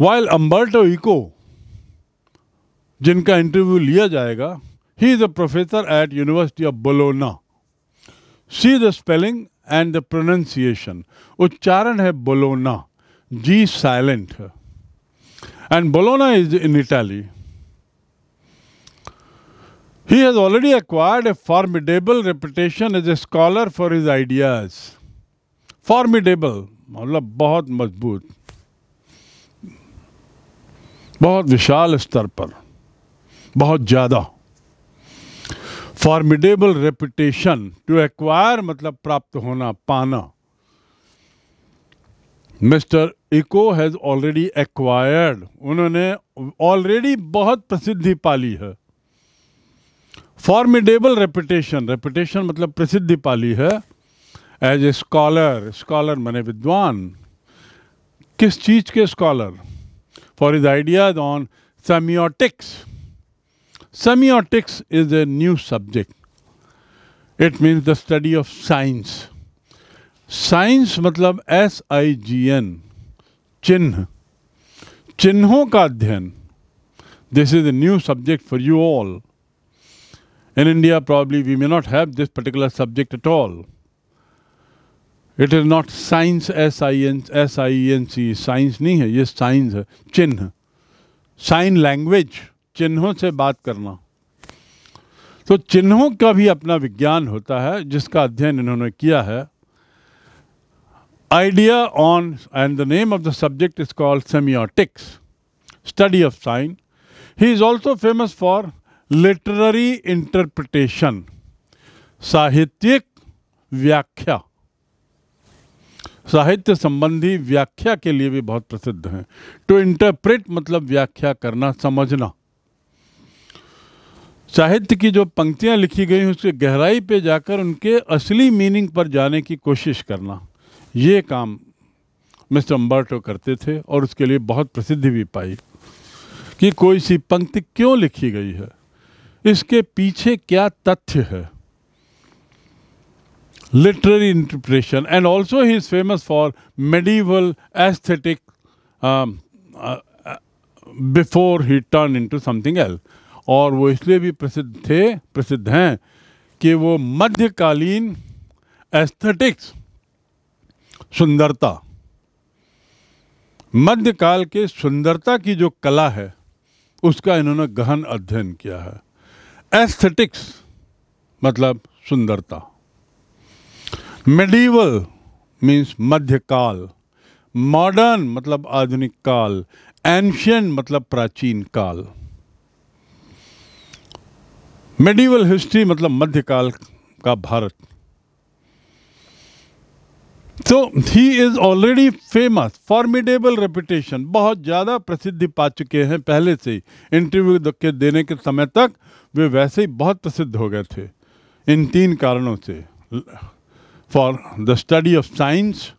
While Umberto Eco जिनका interview लिया जाएगा he is a professor at university of Bologna see the spelling and the pronunciation उच्चारण है Bologna G silent and Bologna is in Italy He has already acquired a formidable reputation as a scholar for his ideas. Formidable, मतलब बहुत मजबूत बहुत विशाल स्तर पर बहुत ज़्यादा फॉर्मिडेबल रेपुटेशन टू एक्वायर मतलब प्राप्त होना पाना mister Eco has already acquired उन्होंने ऑलरेडी बहुत प्रसिद्धि पाली है फॉर्मिडेबल रेपुटेशन रेपुटेशन मतलब प्रसिद्धि पाली है एज ए स्कॉलर स्कॉलर मैंने विद्वान किस चीज़ के scholar for his ideas on semiotics. Semiotics is a new subject. It means the study of science. Science matlab S-I-G-N, chin. Chinho ka adhyan. This is a new subject for you all. In India, probably we may not have this particular subject at all. It is not science S I N S I N C science नहीं है ये science है चिन्ह sign language चिन्हों से बात करना तो चिन्हों का भी अपना विज्ञान होता है जिसका अध्ययन इन्होंने किया है idea on and the name of the subject is called semiotics study of sign he is also famous for literary interpretation साहित्यिक व्याख्या साहित्य संबंधी व्याख्या के लिए भी बहुत प्रसिद्ध हैं टू इंटरप्रेट मतलब व्याख्या करना समझना साहित्य की जो पंक्तियां लिखी गई हैं उसके गहराई पे जाकर उनके असली मीनिंग पर जाने की कोशिश करना ये काम मिस्टर अम्बर्टो करते थे और उसके लिए बहुत प्रसिद्धि भी पाई कि कोई सी पंक्ति क्यों लिखी गई है इसके पीछे क्या तथ्य है literary interpretation, and also he is famous for medieval aesthetic um, uh, before he turned into something else. और वो इसलिए भी प्रसिद्ध थे प्रसिद्ध हैं कि वो मध्यकालीन एस्थेटिक्स सुंदरता मध्यकाल के सुंदरता की जो कला है उसका इन्होंने गहन अध्ययन किया है एस्थेटिक्स मतलब सुंदरता मेडिवल मीन्स मध्यकाल मॉडर्न मतलब आधुनिक काल एंशियन मतलब प्राचीन काल मेडिवल हिस्ट्री मतलब मध्यकाल का भारत तो he is already famous formidable reputation बहुत ज़्यादा प्रसिद्धि पा चुके हैं पहले से ही इंटरव्यू के देने के समय तक वे वैसे ही बहुत प्रसिद्ध हो गए थे इन तीन कारणों से for the study of science,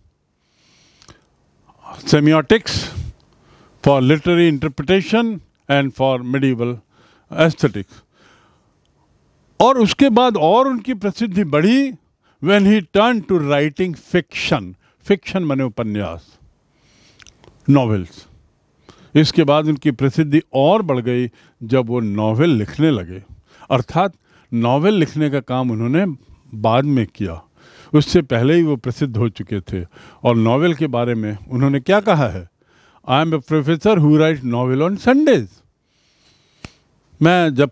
semiotics, for literary interpretation and for medieval aesthetics. और उसके बाद और उनकी प्रसिद्धि बढ़ी when he turned to writing fiction. Fiction मने उपन्यास novels. इसके बाद उनकी प्रसिद्धि और बढ़ गई जब वो नॉवेल लिखने लगे अर्थात नॉवेल लिखने का काम उन्होंने बाद में किया उससे पहले ही वो प्रसिद्ध हो चुके थे और नॉवेल के बारे में उन्होंने क्या कहा है I am a professor who write novel on Sundays मैं जब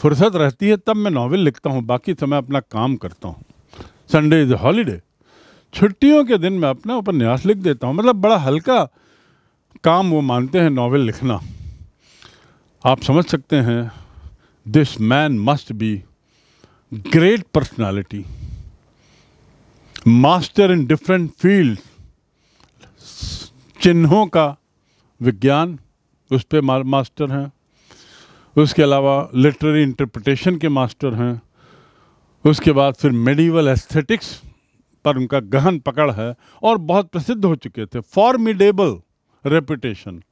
फुर्सत रहती है तब मैं नॉवेल लिखता हूँ बाकी समय तो अपना काम करता हूँ संडे इज़ हॉलीडे छुट्टियों के दिन मैं अपना उपन्यास लिख देता हूँ मतलब बड़ा हल्का काम वो मानते हैं नॉवेल लिखना आप समझ सकते हैं this man must be great personality master in different field चिन्हों का विज्ञान उस पर मास्टर हैं उसके अलावा लिटरेरी इंटरप्रटेशन के मास्टर हैं उसके बाद फिर मेडिवल एस्थेटिक्स पर उनका गहन पकड़ है और बहुत प्रसिद्ध हो चुके थे फॉर्मिडेबल रेपुटेशन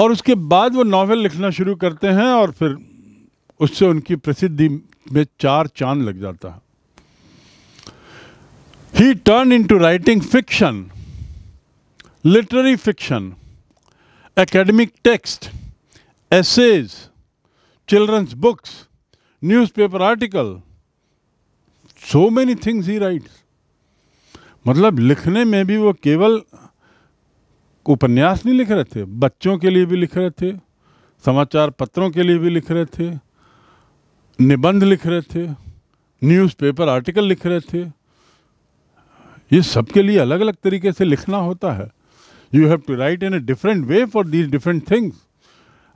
और उसके बाद वो नावल लिखना शुरू करते हैं और फिर उससे उनकी प्रसिद्धि में चार चांद लग जाता है He turned into writing fiction, literary fiction, academic text, essays, children's books, newspaper article. So many things he writes. मतलब लिखने में भी वो केवल उपन्यास नहीं लिख रहे थे बच्चों के लिए भी लिख रहे थे समाचार पत्रों के लिए भी लिख रहे थे निबंध लिख रहे थे न्यूज़पेपर आर्टिकल लिख रहे थे ये सबके लिए अलग अलग तरीके से लिखना होता है you have to write in a different way for these different things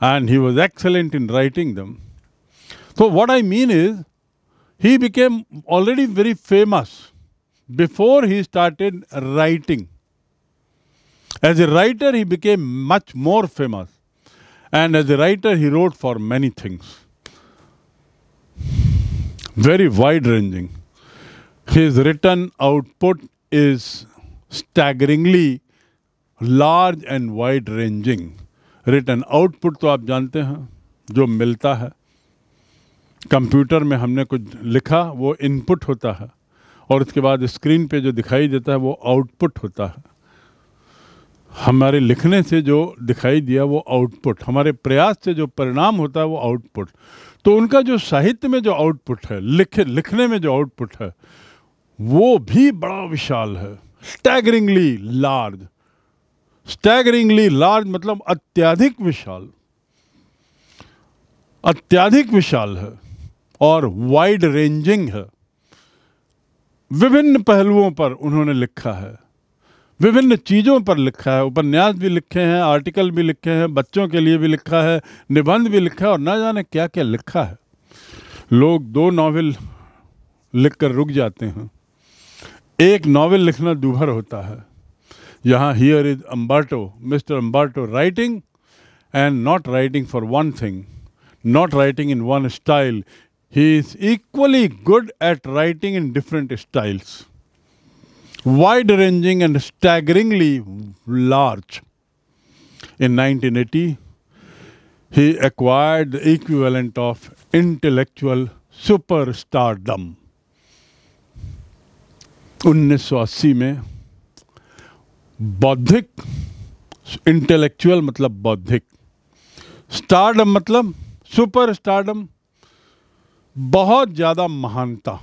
and he was excellent in writing दम तो what I mean is he became already very famous before he started writing as a writer he became much more famous and as a writer he wrote for many things very wide ranging his written output is staggeringly large and wide ranging. written output to aap jante hain jo milta hai computer mein humne kuch likha wo input hota hai aur uske baad screen pe jo dikhai deta hai wo output hota hai हमारे लिखने से जो दिखाई दिया वो output हमारे प्रयास से जो परिणाम होता है वो आउटपुट तो उनका जो साहित्य में जो आउटपुट है लिखे लिखने में जो आउटपुट है वो भी बड़ा विशाल है स्टैगरिंगली लार्ज स्टैगरिंगली लार्ज मतलब अत्याधिक विशाल अत्याधिक विशाल है और वाइड रेंजिंग है विभिन्न पहलुओं पर उन्होंने लिखा है विभिन्न चीज़ों पर लिखा है उपन्यास भी लिखे हैं आर्टिकल भी लिखे हैं बच्चों के लिए भी लिखा है निबंध भी लिखा है और ना जाने क्या क्या लिखा है लोग दो नावल लिख कर रुक जाते हैं एक नॉवेल लिखना दुभर होता है यहाँ here is Umberto mister Umberto writing and not writing for one thing not writing in one style he is equally good at writing in different styles wide ranging and staggeringly large in 1980 he acquired the equivalent of intellectual superstardom 1980 में बौद्धिक intellectual मतलब बौद्धिक stardom मतलब super stardom बहुत ज़्यादा महानता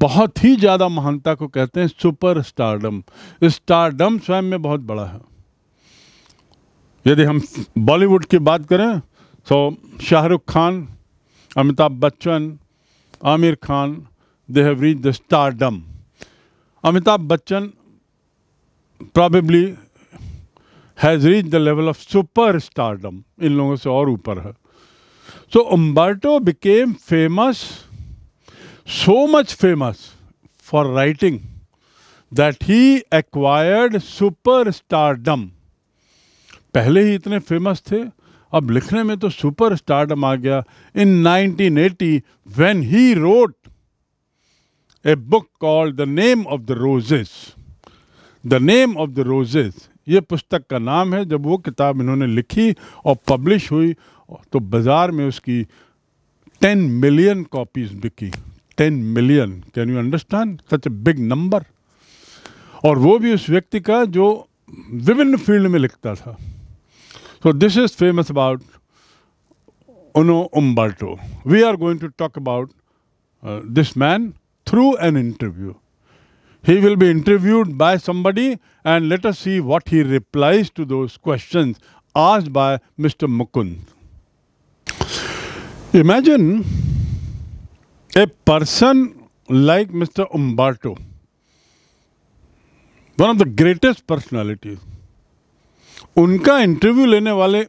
बहुत ही ज़्यादा महानता को कहते हैं सुपर स्टारडम स्टारडम स्वयं में बहुत बड़ा है यदि हम बॉलीवुड की बात करें तो Shahrukh Khan Amitabh Bachchan Aamir Khan they have reached the stardom. Amitabh Bachchan probably has reached the level of superstardom. In logon se aur upar hai. So Umberto became famous, so much famous for writing that he acquired superstardom. पहले ही इतने famous थे अब लिखने में तो super stardom आ गया in 1980 when he wrote a book call the name of the roses the name of the roses ये पुस्तक का नाम है जब वो किताब इन्होंने लिखी और पब्लिश हुई तो बाज़ार में उसकी टेन मिलियन कॉपीज बिकी ten million can you understand such a big number और वो भी उस व्यक्ति का जो विभिन्न फील्ड में लिखता था so this is famous about उनो Umberto we are going to talk about this man through an interview. He will be interviewed by somebody, and let us see what he replies to those questions asked by Mr. Mukund. Imagine a person like Mr. Umberto, one of the greatest personalities. Unka interview lene wale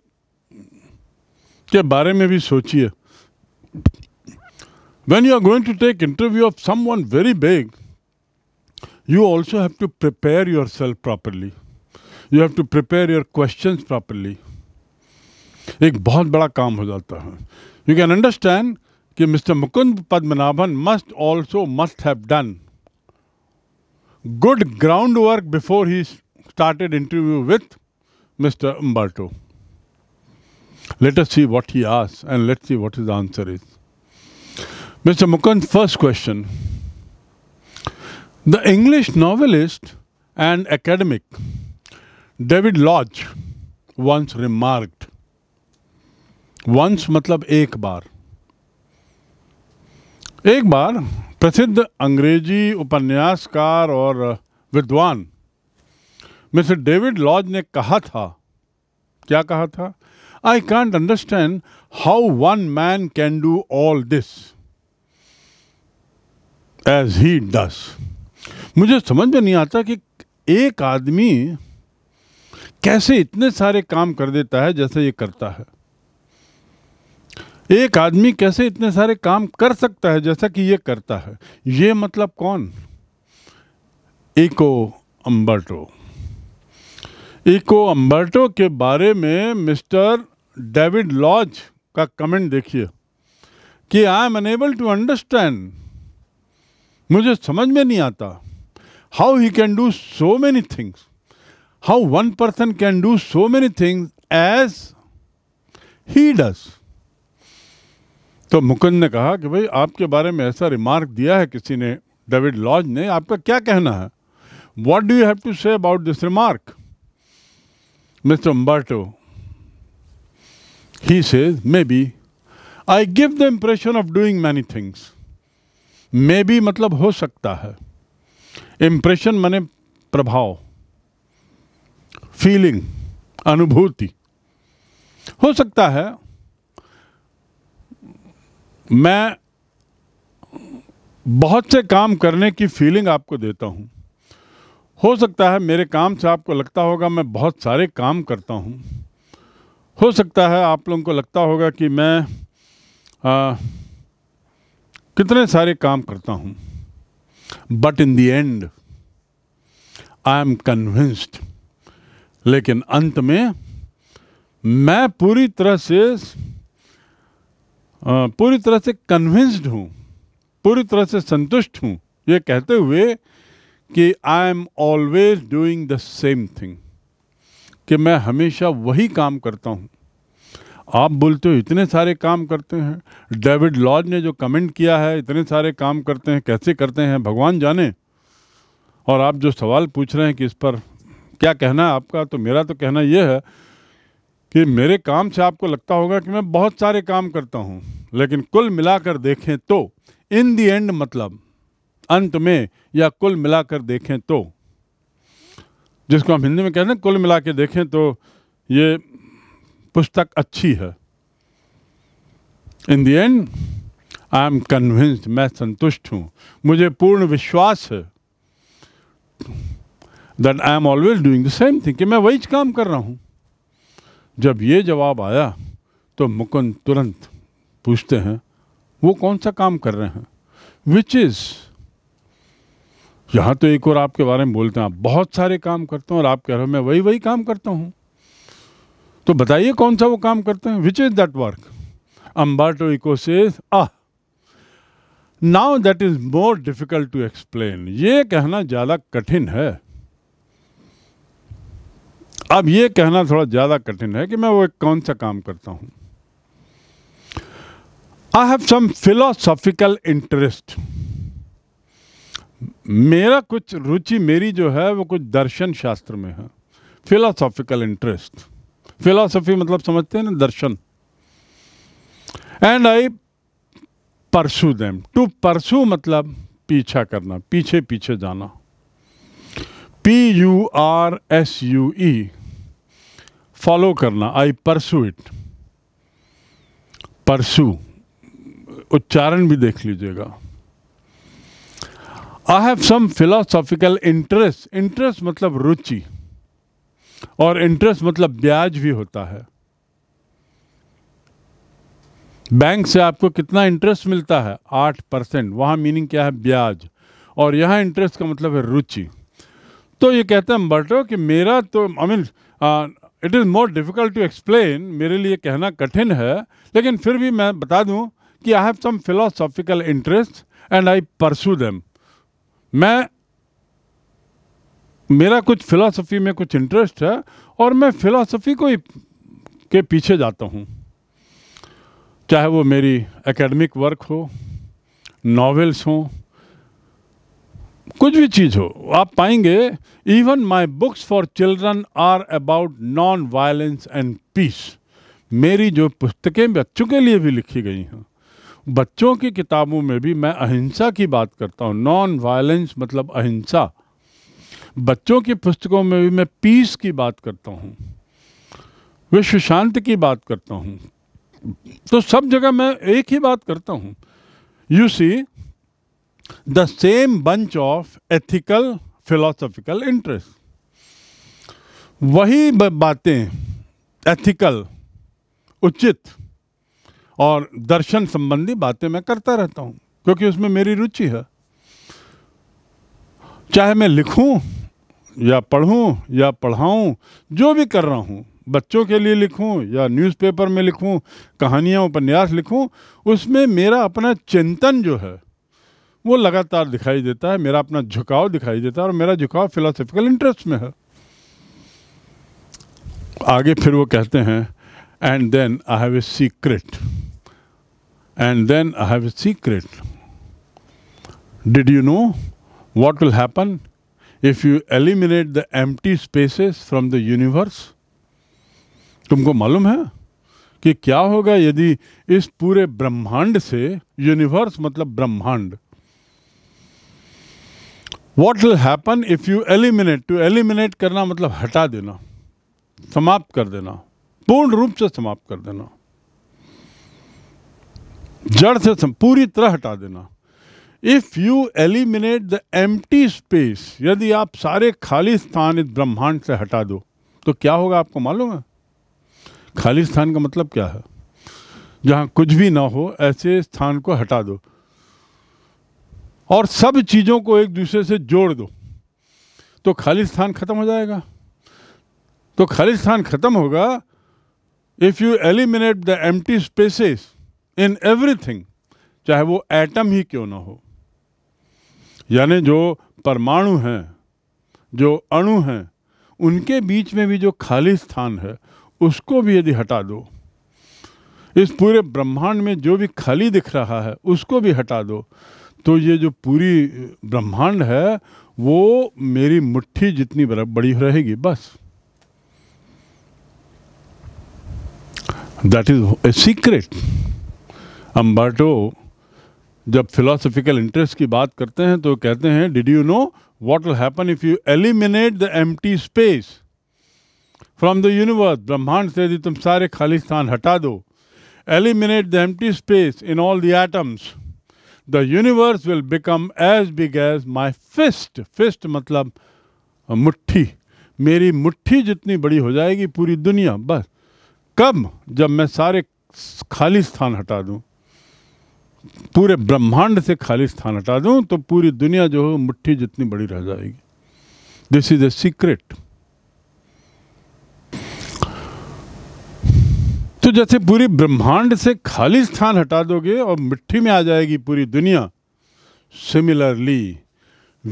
ke bare mein bhi sochiye. when you are going to take interview of someone very big you also have to prepare yourself properly you have to prepare your questions properly एक बहुत बड़ा काम हो जाता You can understand कि Mr. Mukund Padmanabhan must also must have done good groundwork before he started interview with Mr. Umberto. Let us see what he asks and let's see what his answer is. Mr. Mukund, first question. The English novelist and academic David Lodge once remarked, once matlab ek bar. Ek bar, prasiddh angreji upanyaskar or vidwan, Mr. David Lodge ne kaha tha, kya kaha tha? I can't understand how one man can do all this. As he does मुझे समझ में नहीं आता कि एक आदमी कैसे इतने सारे काम कर देता है जैसे ये करता है एक आदमी कैसे इतने सारे काम कर सकता है जैसा कि ये करता है ये मतलब कौन इको अम्बर्टो इको अम्बर्टो के बारे में मिस्टर डेविड लॉज का कमेंट देखिए कि I am unable to understand मुझे समझ में नहीं आता how he can do so many things how one person can do so many things as he does तो मुकुंद ने कहा कि भाई आपके बारे में ऐसा रिमार्क दिया है किसी ने डेविड लॉज ने आपका क्या कहना है what do you have to say about this remark mister Umberto he says maybe I give the impression of doing many things मे भी मतलब हो सकता है इम्प्रेशन माने प्रभाव फीलिंग अनुभूति हो सकता है मैं बहुत से काम करने की फीलिंग आपको देता हूँ हो सकता है मेरे काम से आपको लगता होगा मैं बहुत सारे काम करता हूँ हो सकता है आप लोगों को लगता होगा कि मैं आ, कितने सारे काम करता हूँ but in the end I am convinced लेकिन अंत में मैं पूरी तरह से पूरी तरह से कन्विंस्ड हूँ पूरी तरह से संतुष्ट हूँ ये कहते हुए कि I am always doing the same thing कि मैं हमेशा वही काम करता हूँ आप बोलते हो इतने सारे काम करते हैं डेविड लॉज ने जो कमेंट किया है इतने सारे काम करते हैं कैसे करते हैं भगवान जाने और आप जो सवाल पूछ रहे हैं कि इस पर क्या कहना है आपका तो मेरा तो कहना यह है कि मेरे काम से आपको लगता होगा कि मैं बहुत सारे काम करता हूँ लेकिन कुल मिलाकर देखें तो इन दी एंड मतलब अंत में या कुल मिलाकर देखें तो जिसको हम हिंदी में कहते हैं कुल मिला के देखें तो ये पुस्तक अच्छी है in the end I am convinced मैं संतुष्ट हूँ मुझे पूर्ण विश्वास है that I am always doing the same thing कि मैं वही काम कर रहा हूँ जब ये जवाब आया तो मुकुंद तुरंत पूछते हैं वो कौन सा काम कर रहे हैं विच इज़ यहाँ तो एक और आपके बारे में बोलते हैं आप बहुत सारे काम करते हो और आप कह रहे हो मैं वही वही काम करता हूँ तो बताइए कौन सा वो काम करते हैं which is that work Umberto Eco से ah now that is more difficult to explain ये कहना ज़्यादा कठिन है अब ये कहना थोड़ा ज़्यादा कठिन है कि मैं वो एक कौन सा काम करता हूं I have some philosophical interest मेरा कुछ रुचि मेरी जो है वो कुछ दर्शन शास्त्र में है फिलोसॉफिकल इंटरेस्ट फिलोसफी मतलब समझते हैं ना दर्शन and I pursue them to pursue मतलब पीछा करना पीछे पीछे जाना P U R S U E follow करना आई परसू इट परसू उच्चारण भी देख लीजिएगा I have some philosophical interest interest मतलब रुचि और इंटरेस्ट मतलब ब्याज भी होता है बैंक से आपको कितना इंटरेस्ट मिलता है आठ परसेंट वहाँ मीनिंग क्या है ब्याज और यहाँ इंटरेस्ट का मतलब है रुचि तो ये कहते हैं बटो कि मेरा तो I mean it is more difficult to explain मेरे लिए कहना कठिन है लेकिन फिर भी मैं बता दूं कि I have some philosophical interest and I pursue them मैं मेरा कुछ फ़िलासफ़ी में कुछ इंटरेस्ट है और मैं फ़िलासफ़ी को ही के पीछे जाता हूँ चाहे वो मेरी एकेडमिक वर्क हो नॉवेल्स हो कुछ भी चीज़ हो आप पाएंगे even my books for children are about non violence and peace मेरी जो पुस्तकें बच्चों के लिए भी लिखी गई हैं बच्चों की किताबों में भी मैं अहिंसा की बात करता हूँ नॉन वायलेंस मतलब अहिंसा बच्चों की पुस्तकों में भी मैं पीस की बात करता हूँ विश्व शांति की बात करता हूँ तो सब जगह मैं एक ही बात करता हूँ you see the same bunch of ethical philosophical interest वही बातें एथिकल उचित और दर्शन संबंधी बातें मैं करता रहता हूँ क्योंकि उसमें मेरी रुचि है चाहे मैं लिखूं या पढ़ूं या पढ़ाऊं जो भी कर रहा हूं बच्चों के लिए लिखूं या न्यूज़पेपर में लिखूं कहानियां उपन्यास लिखूं उसमें मेरा अपना चिंतन जो है वो लगातार दिखाई देता है मेरा अपना झुकाव दिखाई देता है और मेरा झुकाव फिलोसफिकल इंटरेस्ट में है आगे फिर वो कहते हैं and then I have a secret and then I have a secret did you know what will happen if you eliminate the empty spaces from the universe तुमको मालूम है कि क्या होगा यदि इस पूरे ब्रह्मांड से यूनिवर्स मतलब ब्रह्मांड what will happen if you eliminate to eliminate करना मतलब हटा देना समाप्त कर देना पूर्ण रूप से समाप्त कर देना जड़ से पूरी तरह हटा देना if you eliminate the empty space यदि आप सारे खाली स्थान इस ब्रह्मांड से हटा दो तो क्या होगा आपको मालूम है खाली स्थान का मतलब क्या है जहाँ कुछ भी ना हो ऐसे स्थान को हटा दो और सब चीज़ों को एक दूसरे से जोड़ दो तो खाली स्थान खत्म हो जाएगा तो खाली स्थान खत्म होगा if you eliminate the empty spaces in everything चाहे वो एटम ही क्यों ना हो यानी जो परमाणु हैं जो अणु हैं उनके बीच में भी जो खाली स्थान है उसको भी यदि हटा दो इस पूरे ब्रह्मांड में जो भी खाली दिख रहा है उसको भी हटा दो तो ये जो पूरी ब्रह्मांड है वो मेरी मुट्ठी जितनी बड़ी रहेगी बस that is a secret Umberto जब फिलोसफिकल इंटरेस्ट की बात करते हैं तो कहते हैं did you know what will happen if you eliminate the एम स्पेस फ्रॉम द यूनिवर्स ब्रह्मांड से यदि तुम सारे खाली स्थान हटा दो एलिमिनेट द एम space in all the atoms the universe will become as big as my fist fist मतलब मुट्ठी मेरी मुट्ठी जितनी बड़ी हो जाएगी पूरी दुनिया बस कब जब मैं सारे खाली स्थान हटा दूँ पूरे ब्रह्मांड से खाली स्थान हटा दूं तो पूरी दुनिया जो है मुट्ठी जितनी बड़ी रह जाएगी दिस इज ए सीक्रेट तो जैसे पूरी ब्रह्मांड से खाली स्थान हटा दोगे और मिट्टी में आ जाएगी पूरी दुनिया similarly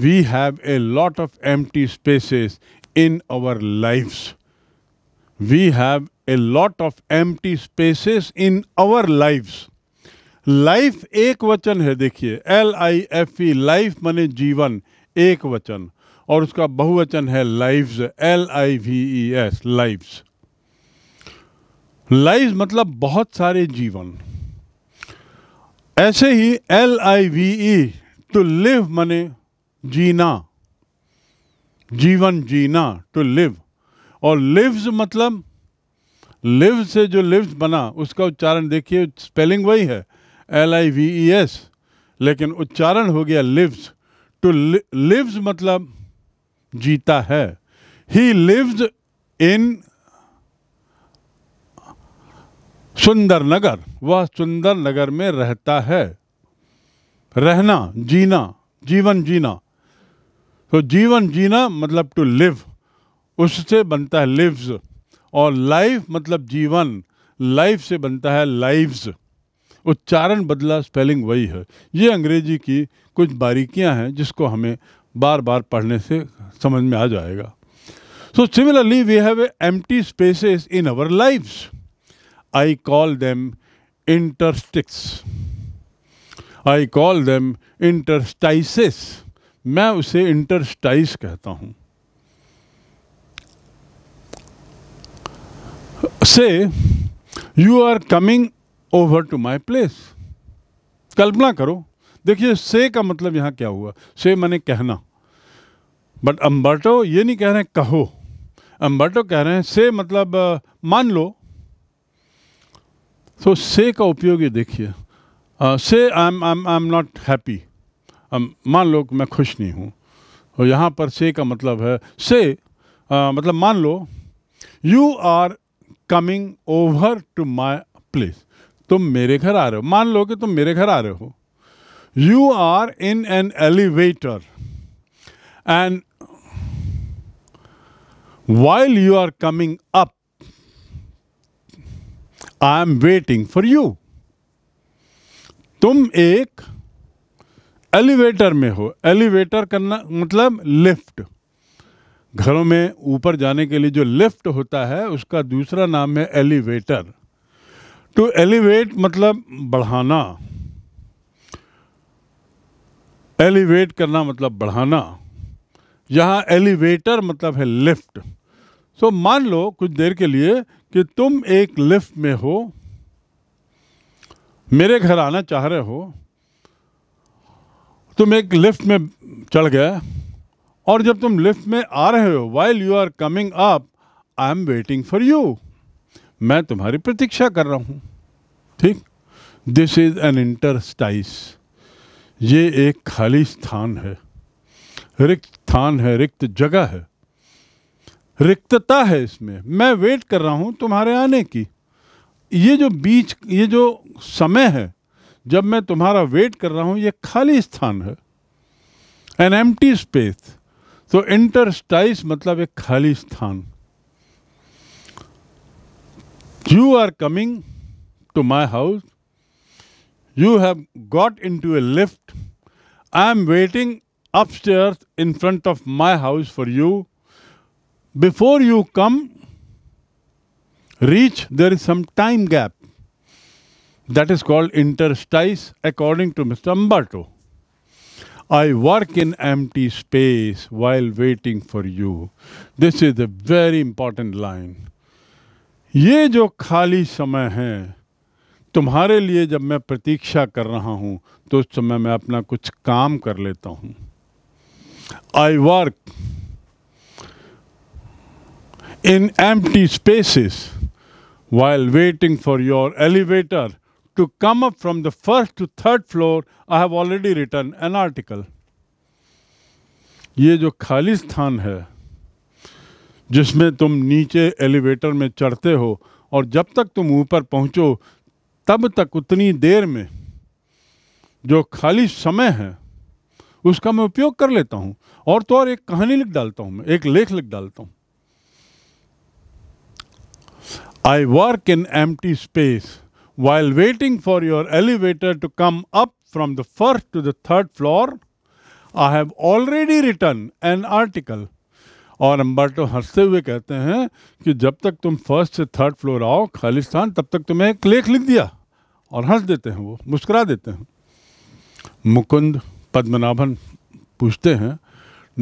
we have a lot of empty spaces in our lifes we have a lot of empty spaces in our lifes life एक वचन है देखिए L I F E life माने जीवन एक वचन और उसका बहुवचन है lives L I V E S lives lives मतलब बहुत सारे जीवन ऐसे ही L I V E to live माने जीना जीवन जीना टू लिव और लिव्स मतलब लिव से जो लिव्स बना उसका उच्चारण देखिए स्पेलिंग वही है L I V E S लेकिन उच्चारण हो गया लिव्स टू लिव्स मतलब जीता है ही लिव्स इन सुंदर नगर वह सुंदर नगर में रहता है रहना जीना जीवन जीना तो जीवन जीना मतलब टू लिव उससे बनता है लिव्स और लाइफ मतलब जीवन लाइफ से बनता है लाइव्स उच्चारण बदला स्पेलिंग वही है ये अंग्रेजी की कुछ बारीकियां हैं जिसको हमें बार बार पढ़ने से समझ में आ जाएगा so similarly we have empty spaces in our lifes I call them interstices I call them interstices मैं उसे इंटरस्टाइस कहता हूँ say you are coming over to my place कल्पना करो देखिए से का मतलब यहाँ क्या हुआ से मैंने कहना बट अम्बर्टो ये नहीं कह रहे हैं कहो अम्बर्टो कह रहे हैं से मतलब मान लो तो से का उपयोग ये देखिए say I am I am not happy मान लो मैं खुश नहीं हूँ और यहाँ पर से का मतलब है से uh, मतलब मान लो you are coming over to my place तुम मेरे घर आ रहे हो मान लो कि तुम मेरे घर आ रहे हो you are in an elevator and while you are coming up I am waiting for you तुम एक एलिवेटर में हो एलिवेटर करना मतलब लिफ्ट घरों में ऊपर जाने के लिए जो लिफ्ट होता है उसका दूसरा नाम है एलिवेटर टू एलिवेट मतलब बढ़ाना एलिवेट करना मतलब बढ़ाना यहाँ एलिवेटर मतलब है लिफ्ट सो so, मान लो कुछ देर के लिए कि तुम एक लिफ्ट में हो मेरे घर आना चाह रहे हो तुम एक लिफ्ट में चढ़ गए और जब तुम लिफ्ट में आ रहे हो while you are coming up I am waiting for you मैं तुम्हारी प्रतीक्षा कर रहा हूँ ठीक दिस इज़ एन इंटरस्टाइस ये एक खाली स्थान है रिक्त स्थान है रिक्त जगह है रिक्तता है इसमें मैं वेट कर रहा हूँ तुम्हारे आने की ये जो बीच ये जो समय है जब मैं तुम्हारा वेट कर रहा हूँ ये खाली स्थान है एन एम्प्टी स्पेस तो इंटरस्टाइस मतलब एक खाली स्थान You are coming to my house. You have got into a lift. I am waiting upstairs in front of my house for you. Before you come, reach, there is some time gap. That is called interstice, according to Mr. Umberto. I work in empty space while waiting for you. This is a very important line. ये जो खाली समय है तुम्हारे लिए जब मैं प्रतीक्षा कर रहा हूं तो उस समय मैं अपना कुछ काम कर लेता हूं I work in empty spaces while waiting for your elevator to come up from the first to third floor I have already written an article ये जो खाली स्थान है जिसमें तुम नीचे एलिवेटर में चढ़ते हो और जब तक तुम ऊपर पहुंचो तब तक उतनी देर में जो खाली समय है उसका मैं उपयोग कर लेता हूं और तो और एक कहानी लिख डालता हूं मैं एक लेख लिख डालता हूं आई वर्क इन एम space while waiting for your elevator to come up from the first to the third floor I have already written an article और अम्बाटो हंसते हुए कहते हैं कि जब तक तुम फर्स्ट से थर्ड फ्लोर आओ खालिस्तान तब तक तुम्हें एक लेख लिख दिया और हंस देते हैं वो मुस्करा देते हैं मुकुंद पद्मनाभन पूछते हैं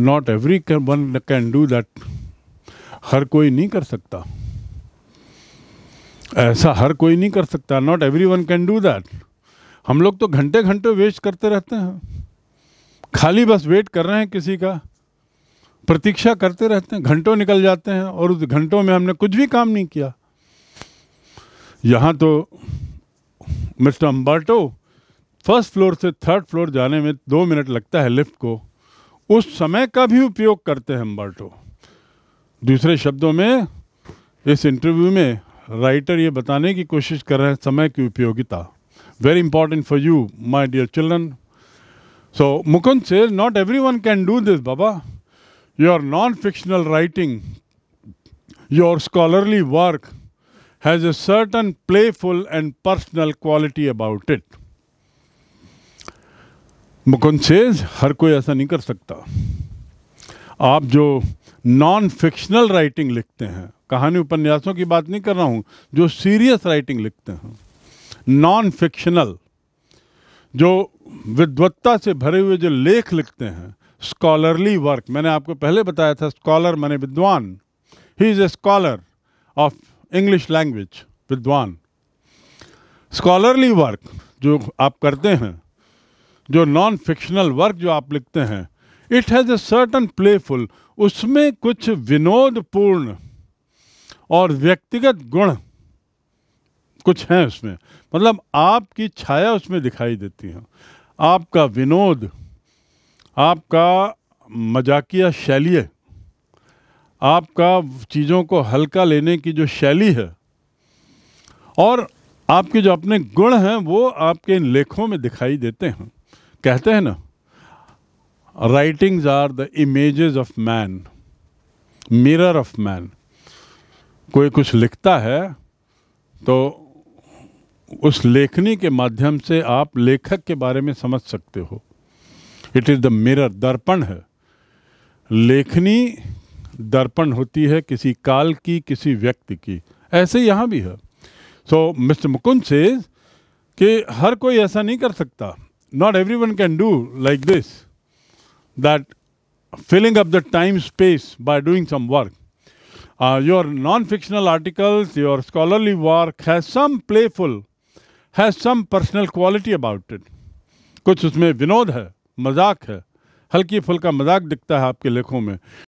not everyone can do that हर कोई नहीं कर सकता ऐसा हर कोई नहीं कर सकता not everyone can do that हम लोग तो घंटे घंटे वेस्ट करते रहते हैं खाली बस वेट कर रहे हैं किसी का प्रतीक्षा करते रहते हैं घंटों निकल जाते हैं और उस घंटों में हमने कुछ भी काम नहीं किया यहाँ तो मिस्टर अम्बर्टो फर्स्ट फ्लोर से थर्ड फ्लोर जाने में दो मिनट लगता है लिफ्ट को उस समय का भी उपयोग करते हैं अम्बर्टो दूसरे शब्दों में इस इंटरव्यू में राइटर ये बताने की कोशिश कर रहे हैं समय की उपयोगिता very important for you my dear children so Mukund says not everyone can do this बाबा Your non fictional writing, your scholarly work has a certain playful and personal quality about it. Mukund says हर कोई ऐसा नहीं कर सकता आप जो non fictional writing लिखते हैं कहानी उपन्यासों की बात नहीं कर रहा हूँ जो सीरियस राइटिंग लिखते हैं नॉन फिक्शनल जो विद्वत्ता से भरे हुए जो लेख लिखते हैं स्कॉलरली वर्क मैंने आपको पहले बताया था स्कॉलर मैंने विद्वान he is a scholar of English language विद्वान स्कॉलरली वर्क जो आप करते हैं जो नॉन फिक्शनल वर्क जो आप लिखते हैं it has a certain playful उसमें कुछ विनोदपूर्ण और व्यक्तिगत गुण कुछ हैं उसमें मतलब आपकी छाया उसमें दिखाई देती है आपका विनोद आपका मजाकिया शैली है आपका चीज़ों को हल्का लेने की जो शैली है और आपके जो अपने गुण हैं वो आपके इन लेखों में दिखाई देते हैं कहते हैं ना writings are the images of man mirror of man कोई कुछ लिखता है तो उस लेखनी के माध्यम से आप लेखक के बारे में समझ सकते हो इट इज द मिरर दर्पण है लेखनी दर्पण होती है किसी काल की किसी व्यक्ति की ऐसे यहाँ भी है सो मिस्टर मुकुंद से कि हर कोई ऐसा नहीं कर सकता not everyone can do like this that filling up the time space by doing some work your non fictional articles your scholarly work has some playful has some personal quality about it कुछ उसमें विनोद है मजाक है हल्की फुल्का मजाक दिखता है आपके लेखों में